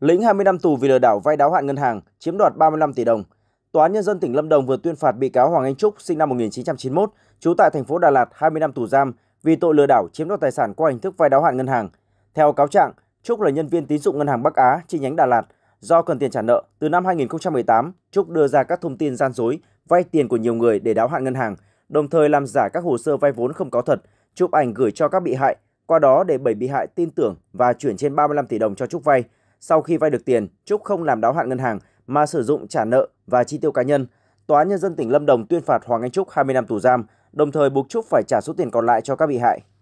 lĩnh 20 năm tù vì lừa đảo vay đáo hạn ngân hàng, chiếm đoạt 35 tỷ đồng. Tòa án nhân dân tỉnh Lâm Đồng vừa tuyên phạt bị cáo Hoàng Anh Trúc sinh năm 1991, trú tại thành phố Đà Lạt 20 năm tù giam vì tội lừa đảo chiếm đoạt tài sản qua hình thức vay đáo hạn ngân hàng. Theo cáo trạng, Trúc là nhân viên tín dụng ngân hàng Bắc Á chi nhánh Đà Lạt. Do cần tiền trả nợ, từ năm 2018, Trúc đưa ra các thông tin gian dối, vay tiền của nhiều người để đáo hạn ngân hàng, đồng thời làm giả các hồ sơ vay vốn không có thật, chụp ảnh gửi cho các bị hại, qua đó để 7 bị hại tin tưởng và chuyển trên 35 tỷ đồng cho Trúc vay. Sau khi vay được tiền, Trúc không làm đáo hạn ngân hàng mà sử dụng trả nợ và chi tiêu cá nhân. Tòa án nhân dân tỉnh Lâm Đồng tuyên phạt Hoàng Anh Trúc 20 năm tù giam, đồng thời buộc Trúc phải trả số tiền còn lại cho các bị hại.